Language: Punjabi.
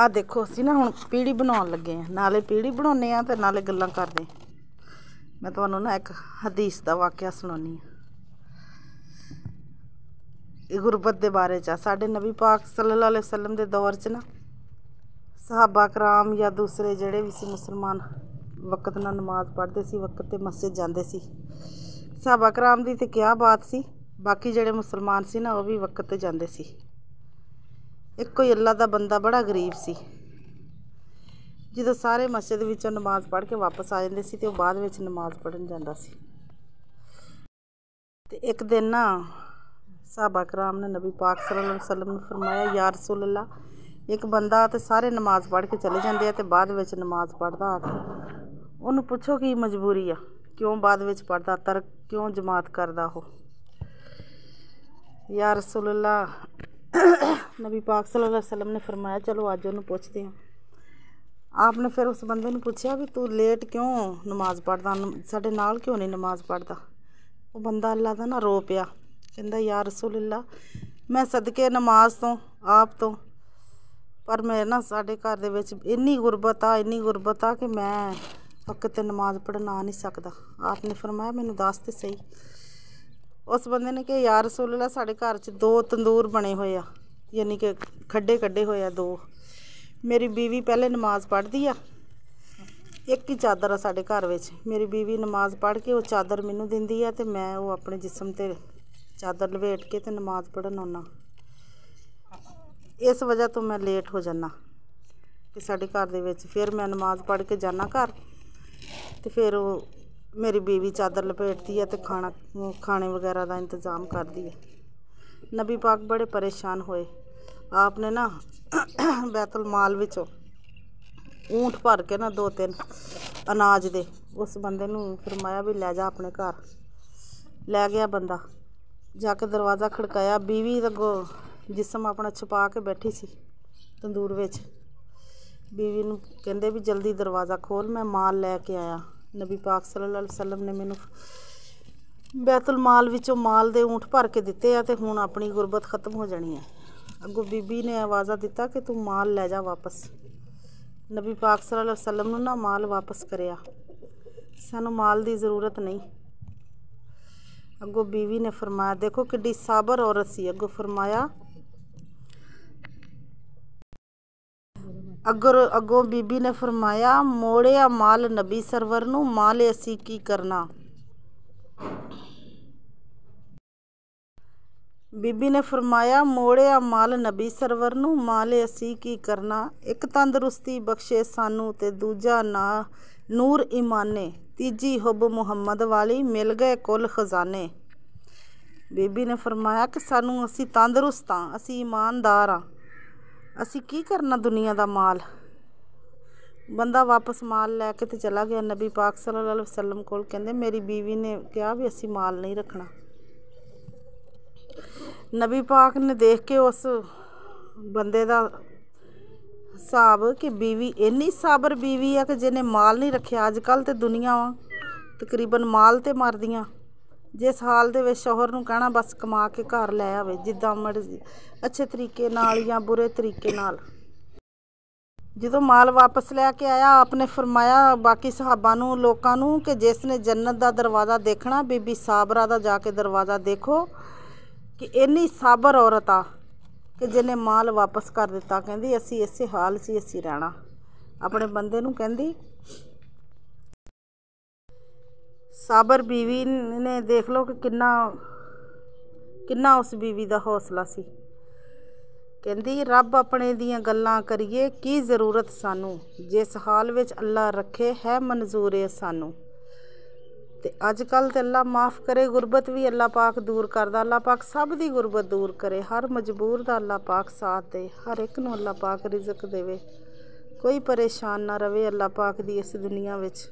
ਆ ਦੇਖੋ ਅਸੀਂ ਨਾ ਹੁਣ ਪੀੜੀ ਬਣਾਉਣ ਲੱਗੇ ਆ ਨਾਲੇ ਪੀੜੀ ਬਣਾਉਨੇ ਆ ਤੇ ਨਾਲੇ ਗੱਲਾਂ ਕਰਦੇ ਮੈਂ ਤੁਹਾਨੂੰ ਨਾ ਇੱਕ ਹਦੀਸ ਦਾ ਵਾਕਿਆ ਸੁਣਾਉਣੀ ਆ ਇਹ ਗੁਰਬਤ ਦੇ ਬਾਰੇ ਚ ਸਾਡੇ ਨਬੀ ਪਾਕ ਸੱਲੱਲਾਹੁ ਅਲੈਹਿ ਵਸੱਲਮ ਦੇ ਦੌਰ ਚ ਨਾ ਸਹਾਬਾ ਕਰਾਮ ਜਾਂ ਦੂਸਰੇ ਜਿਹੜੇ ਵੀ ਸੀ ਮੁਸਲਮਾਨ ਵਕਤ ਨਾਲ ਨਮਾਜ਼ ਪੜ੍ਹਦੇ ਸੀ ਵਕਤ ਤੇ ਮਸਜਿਦ ਜਾਂਦੇ ਸੀ ਸਹਾਬਾ ਕਰਾਮ ਦੀ ਤੇ ਕੀ ਬਾਤ ਸੀ ਬਾਕੀ ਜਿਹੜੇ ਮੁਸਲਮਾਨ ਸੀ ਨਾ ਉਹ ਵੀ ਵਕਤ ਤੇ ਜਾਂਦੇ ਸੀ ਇੱਕੋ ਹੀ ਅੱਲਾ ਦਾ ਬੰਦਾ ਬੜਾ ਗਰੀਬ ਸੀ ਜਦੋਂ ਸਾਰੇ ਮਸਜਿਦ ਵਿੱਚੋਂ ਨਮਾਜ਼ ਪੜ੍ਹ ਕੇ ਵਾਪਸ ਆ ਜਾਂਦੇ ਸੀ ਤੇ ਉਹ ਬਾਅਦ ਵਿੱਚ ਨਮਾਜ਼ ਪੜ੍ਹਨ ਜਾਂਦਾ ਸੀ ਤੇ ਇੱਕ ਦਿਨ ਨਾ ਸਾਹਬਾ ਕਰਾਮ ਨੇ ਨਬੀ ਪਾਕ ਸੱਲੱਲਾਹੁ ਅਲੈਹਿ ਵਸੱਲਮ ਨੂੰ ਫਰਮਾਇਆ ਯਾ ਰਸੂਲ ਅੱਲਾ ਇੱਕ ਬੰਦਾ ਤੇ ਸਾਰੇ ਨਮਾਜ਼ ਪੜ੍ਹ ਕੇ ਚਲੇ ਜਾਂਦੇ ਆ ਤੇ ਬਾਅਦ ਵਿੱਚ ਨਮਾਜ਼ ਪੜ੍ਹਦਾ ਆ ਉਹਨੂੰ ਪੁੱਛੋ ਕੀ ਮਜਬੂਰੀ ਆ ਕਿਉਂ ਬਾਅਦ ਵਿੱਚ ਪੜ੍ਹਦਾ ਤਰ ਕਿਉਂ ਜਮਾਤ ਕਰਦਾ ਉਹ ਯਾ ਰਸੂਲ ਅੱਲਾ नबी पाक सल्लल्लाहु अलैहि ਨੇ فرمایا ਚਲੋ ਅੱਜ ਉਹਨੂੰ ਪੁੱਛਦੇ ਹਾਂ हैं आपने ਫਿਰ ਉਸ ਬੰਦੇ ਨੂੰ ਪੁੱਛਿਆ ਵੀ ਤੂੰ ਲੇਟ ਕਿਉਂ ਨਮਾਜ਼ ਪੜਦਾ ਸਾਡੇ ਨਾਲ ਕਿਉਂ ਨਹੀਂ ਨਮਾਜ਼ ਪੜਦਾ ਉਹ ਬੰਦਾ ਅੱਲਾ ਦਾ ਨਾ ਰੋ ਪਿਆ ਕਹਿੰਦਾ ਯਾ ਰਸੂਲ ਅੱਲਾ ਮੈਂ ਸਦਕੇ ਨਮਾਜ਼ ਤੋਂ ਆਪ ਤੋਂ ਪਰ ਮੈਂ ਨਾ ਸਾਡੇ ਘਰ ਦੇ ਵਿੱਚ ਇੰਨੀ ਗੁਰਬਤ ਆ ਇੰਨੀ ਗੁਰਬਤ ਆ ਕਿ ਮੈਂ ਵਕਤ ਤੇ ਨਮਾਜ਼ ਪੜਨ ਆ ਨਹੀਂ ਸਕਦਾ ਆਪ ਨੇ ਫਰਮਾਇਆ ਮੈਨੂੰ ਦੱਸ ਤੇ ਸਹੀ ਉਸ ਬੰਦੇ ਨੇ ਕਿ ਯਾ ਰਸੂਲ ਅੱਲਾ ਸਾਡੇ ਘਰ 'ਚ ਦੋ ਤੰਦੂਰ ਬਣੇ ਹੋਏ ਆ ਯਾਨੀ ਕਿ ਖੱਡੇ ਕੱਢੇ ਹੋਏ ਆ ਦੋ ਮੇਰੀ ਬੀਵੀ ਪਹਿਲੇ ਨਮਾਜ਼ ਪੜ੍ਹਦੀ ਆ ਇੱਕ ਹੀ ਚਾਦਰ ਆ ਸਾਡੇ ਘਰ ਵਿੱਚ ਮੇਰੀ ਬੀਵੀ ਨਮਾਜ਼ ਪੜ੍ਹ ਕੇ ਉਹ ਚਾਦਰ ਮੈਨੂੰ ਦਿੰਦੀ ਆ ਤੇ ਮੈਂ ਉਹ ਆਪਣੇ ਜਿਸਮ ਤੇ ਚਾਦਰ ਲਵੇਟ ਕੇ ਤੇ ਨਮਾਜ਼ ਪੜ੍ਹਨ ਆਉਣਾ ਇਸ ਵਜ੍ਹਾ ਤੋਂ ਮੈਂ ਲੇਟ ਹੋ ਜਾਣਾ ਕਿ ਸਾਡੇ ਘਰ ਦੇ ਵਿੱਚ ਫਿਰ ਮੈਂ ਨਮਾਜ਼ ਪੜ੍ਹ ਕੇ ਜਾਣਾ ਘਰ ਤੇ ਫਿਰ ਉਹ ਮੇਰੀ ਬੀਵੀ ਚਾਦਰ ਲਪੇਟਦੀ ਆ ਤੇ ਖਾਣਾ ਖਾਣੇ ਵਗੈਰਾ ਦਾ ਇੰਤਜ਼ਾਮ ਕਰਦੀ ਆ ਨਬੀ ਪਾਕ ਬੜੇ ਪਰੇਸ਼ਾਨ ਹੋਏ ਆਪ ਨੇ ਨਾ ਬੈਤਲ ਮਾਲ ਵਿੱਚੋਂ ਊਂਠ ਭਰ ਕੇ ਨਾ ਦੋ ਤਿੰਨ ਅਨਾਜ ਦੇ ਉਸ ਬੰਦੇ ਨੂੰ ਫਰਮਾਇਆ ਵੀ ਲੈ ਜਾ ਆਪਣੇ ਘਰ ਲੈ ਗਿਆ ਬੰਦਾ ਜਾ ਕੇ ਦਰਵਾਜ਼ਾ ਖੜਕਾਇਆ ਬੀਵੀ ਲੱਗੋ ਜਿਸਮ ਆਪਣਾ ਛੁਪਾ ਕੇ ਬੈਠੀ ਸੀ ਤੰਦੂਰ ਵਿੱਚ ਬੀਵੀ ਨੂੰ ਕਹਿੰਦੇ ਵੀ ਜਲਦੀ ਦਰਵਾਜ਼ਾ ਖੋਲ ਮੈਂ ਮਾਲ ਲੈ ਕੇ ਆਇਆ ਨਬੀ ਪਾਕ ਸੱਲੱਲਾਹੁ ਅਲੈਹਿ ਵਸੱਲਮ ਨੇ ਮੈਨੂੰ ਬੈਤੁਲ ਮਾਲ ਵਿੱਚੋਂ ਮਾਲ ਦੇ ਊਂਠ ਭਰ ਕੇ ਦਿੱਤੇ ਆ ਤੇ ਹੁਣ ਆਪਣੀ ਗੁਰਬਤ ਖਤਮ ਹੋ ਜਾਣੀ ਹੈ ਅੱਗੋਂ ਬੀਬੀ ਨੇ ਆਵਾਜ਼ਾ ਦਿੱਤਾ ਕਿ ਤੂੰ ਮਾਲ ਲੈ ਜਾ ਵਾਪਸ ਨਬੀ ਪਾਕ ਸੱਲੱਲਾਹੁ ਅਲੈਹਿ ਵਸੱਲਮ ਨੂੰ ਨਾ ਮਾਲ ਵਾਪਸ ਕਰਿਆ ਸਾਨੂੰ ਮਾਲ ਦੀ ਜ਼ਰੂਰਤ ਨਹੀਂ ਅੱਗੋਂ ਬੀਵੀ ਨੇ ਫਰਮਾਇਆ ਦੇਖੋ ਕਿੱਡੀ ਸਾਬਰ ਔਰਤ ਸੀ ਅੱਗੋਂ ਫਰਮਾਇਆ ਅਗਰ ਅੱਗੋਂ ਬੀਬੀ ਨੇ ਫਰਮਾਇਆ ਮੋੜਿਆ ਮਾਲ ਨਬੀ ਸਰਵਰ ਨੂੰ ਮਾਲ ਅਸੀਂ ਕੀ ਕਰਨਾ ਬੀਬੀ ਨੇ ਫਰਮਾਇਆ ਮੋੜਿਆ ਮਾਲ ਨਬੀ ਸਰਵਰ ਨੂੰ ਮਾਲੇ ਅਸੀਂ ਕੀ ਕਰਨਾ ਇੱਕ ਤੰਦਰੁਸਤੀ ਬਖਸ਼ੇ ਸਾਨੂੰ ਤੇ ਦੂਜਾ ਨਾ ਨੂਰ ਇਮਾਨੇ ਤੀਜੀ ਹੁਬ ਮੁਹੰਮਦ ਵਾਲੀ ਮਿਲ ਗਏ ਕੁੱਲ ਖਜ਼ਾਨੇ ਬੀਬੀ ਨੇ ਫਰਮਾਇਆ ਕਿ ਸਾਨੂੰ ਅਸੀਂ ਤੰਦਰੁਸਤ ਆ ਅਸੀਂ ਇਮਾਨਦਾਰ ਆ ਅਸੀਂ ਕੀ ਕਰਨਾ ਦੁਨੀਆ ਦਾ ਮਾਲ ਬੰਦਾ ਵਾਪਸ ਮਾਲ ਲੈ ਕੇ ਤੇ ਚਲਾ ਗਿਆ ਨਬੀ ਪਾਕ ਸੱਲੱਲਾਹੁ ਅਲੈਹਿ ਵਸੱਲਮ ਕੋਲ ਕਹਿੰਦੇ ਮੇਰੀ ਬੀਵੀ ਨੇ ਕਿਹਾ ਵੀ ਅਸੀਂ ਮਾਲ ਨਹੀਂ ਰੱਖਣਾ ਨਬੀ ਪਾਕ ਨੇ ਦੇਖ ਕੇ ਉਸ ਬੰਦੇ ਦਾ ਹਿਸਾਬ ਕਿ ਬੀਵੀ ਇੰਨੀ ਸਾਬਰ ਬੀਵੀ ਆ ਕਿ ਜਿਹਨੇ ਮਾਲ ਨਹੀਂ ਰੱਖਿਆ ਅੱਜ ਕੱਲ ਤੇ ਦੁਨੀਆ ਤਕਰੀਬਨ ਮਾਲ ਤੇ ਮਰਦੀਆਂ ਜਿਸ ਹਾਲ ਦੇ ਵਿੱਚ ਸ਼ੋਹਰ ਨੂੰ ਕਹਿਣਾ ਬਸ ਕਮਾ ਕੇ ਘਰ ਲੈ ਆਵੇ ਜਿੱਦਾਂ ਮਰਜ਼ੀ ਅੱਛੇ ਤਰੀਕੇ ਨਾਲ ਜਾਂ ਬੁਰੇ ਤਰੀਕੇ ਨਾਲ ਜਦੋਂ ਮਾਲ ਵਾਪਸ ਲੈ ਕੇ ਆਇਆ ਆਪਨੇ ਫਰਮਾਇਆ ਬਾਕੀ ਸਹਾਬਾਂ ਨੂੰ ਲੋਕਾਂ ਨੂੰ ਕਿ ਜਿਸ ਨੇ ਜੰਨਤ ਦਾ ਦਰਵਾਜ਼ਾ ਦੇਖਣਾ ਬੀਬੀ ਸਾਬਰਾ ਦਾ ਜਾ ਕੇ ਦਰਵਾਜ਼ਾ ਦੇਖੋ ਕਿ ਇੰਨੀ ਸਾਬਰ ਔਰਤ ਆ ਕਿ ਜਿਹਨੇ ਮਾਲ ਵਾਪਸ ਕਰ ਦਿੱਤਾ ਕਹਿੰਦੀ ਅਸੀਂ ਇਸੇ ਹਾਲ ਸੀ ਅਸੀਂ ਰਹਿਣਾ ਆਪਣੇ ਬੰਦੇ ਨੂੰ ਕਹਿੰਦੀ ਸਾਬਰ ਬੀਵੀ ਨੇ ਦੇਖ ਲਓ ਕਿ ਕਿੰਨਾ ਕਿੰਨਾ ਉਸ ਬੀਵੀ ਦਾ ਹੌਸਲਾ ਸੀ ਕਹਿੰਦੀ ਰੱਬ ਆਪਣੇ ਦੀਆਂ ਗੱਲਾਂ ਕਰੀਏ ਕੀ ਜ਼ਰੂਰਤ ਸਾਨੂੰ ਜਿਸ ਹਾਲ ਵਿੱਚ ਅੱਲਾ ਰੱਖੇ ਹੈ ਮਨਜ਼ੂਰ ਹੈ ਸਾਨੂੰ ਤੇ ਅੱਜ ਕੱਲ ਤੇ ਅੱਲਾ ਮਾਫ ਕਰੇ ਗੁਰਬਤ ਵੀ ਅੱਲਾ ਪਾਕ ਦੂਰ ਕਰਦਾ ਅੱਲਾ ਪਾਕ ਸਭ ਦੀ ਗੁਰਬਤ ਦੂਰ ਕਰੇ ਹਰ ਮਜਬੂਰ ਦਾ ਅੱਲਾ ਪਾਕ ਸਾਥ ਦੇ ਹਰ ਇੱਕ ਨੂੰ ਅੱਲਾ ਪਾਕ ਰਿਜ਼ਕ ਦੇਵੇ ਕੋਈ ਪਰੇਸ਼ਾਨ ਨਾ ਰਵੇ ਅੱਲਾ ਪਾਕ ਦੀ ਇਸ ਦੁਨੀਆ ਵਿੱਚ